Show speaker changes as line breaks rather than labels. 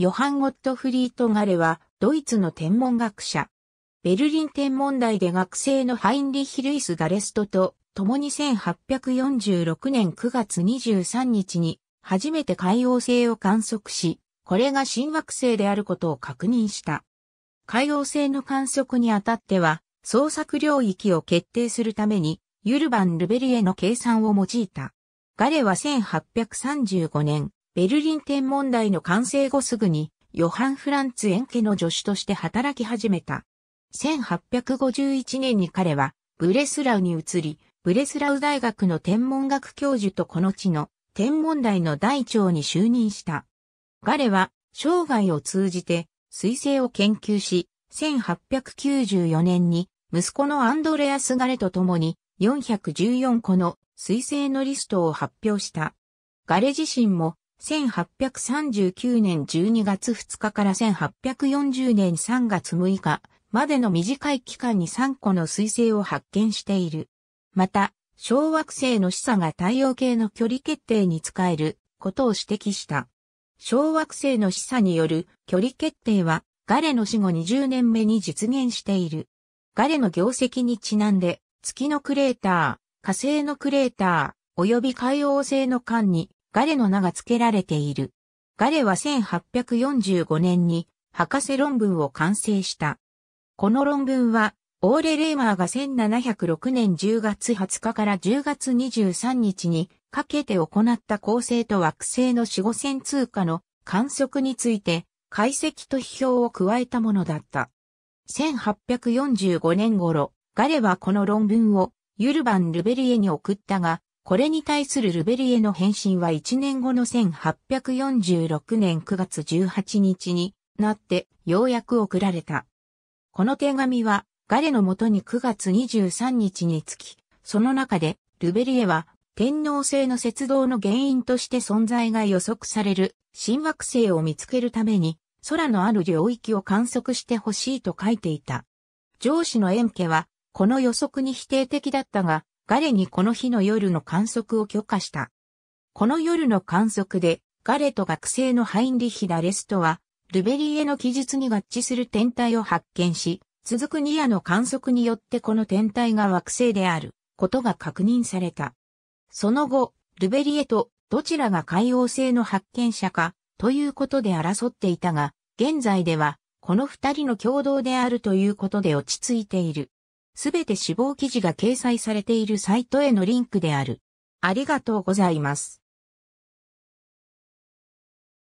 ヨハン・ゴットフリート・ガレは、ドイツの天文学者。ベルリン天文台で学生のハインリヒ・ルイス・ガレストと、共に1846年9月23日に、初めて海王星を観測し、これが新惑星であることを確認した。海王星の観測にあたっては、創作領域を決定するために、ユルバン・ルベリエの計算を用いた。ガレは1835年、ベルリン天文台の完成後すぐに、ヨハン・フランツ・エンケの助手として働き始めた。1851年に彼は、ブレスラウに移り、ブレスラウ大学の天文学教授とこの地の天文台の大長に就任した。彼は、生涯を通じて、彗星を研究し、1894年に、息子のアンドレアス・ガレと共に、414個の彗星のリストを発表した。ガレ自身も1839年12月2日から1840年3月6日までの短い期間に3個の彗星を発見している。また、小惑星の示唆が太陽系の距離決定に使えることを指摘した。小惑星の示唆による距離決定は、ガレの死後20年目に実現している。ガレの業績にちなんで、月のクレーター、火星のクレーター、及び海王星の間にガレの名が付けられている。ガレは1845年に博士論文を完成した。この論文は、オーレ・レーマーが1706年10月20日から10月23日にかけて行った恒星と惑星の四五線通過の観測について解析と批評を加えたものだった。1845年頃、ガレはこの論文をユルバン・ルベリエに送ったが、これに対するルベリエの返信は1年後の1846年9月18日になってようやく送られた。この手紙はガレのもとに9月23日につき、その中でルベリエは天皇制の節道の原因として存在が予測される新惑星を見つけるために空のある領域を観測してほしいと書いていた。上司のエンケはこの予測に否定的だったが、ガレにこの日の夜の観測を許可した。この夜の観測で、ガレと学生のハインリヒ・ダレストは、ルベリエの記述に合致する天体を発見し、続くニアの観測によってこの天体が惑星であることが確認された。その後、ルベリエとどちらが海王星の発見者かということで争っていたが、現在ではこの二人の共同であるということで落ち着いている。すべて死亡記事が掲載されているサイトへのリンクである。ありがとうございます。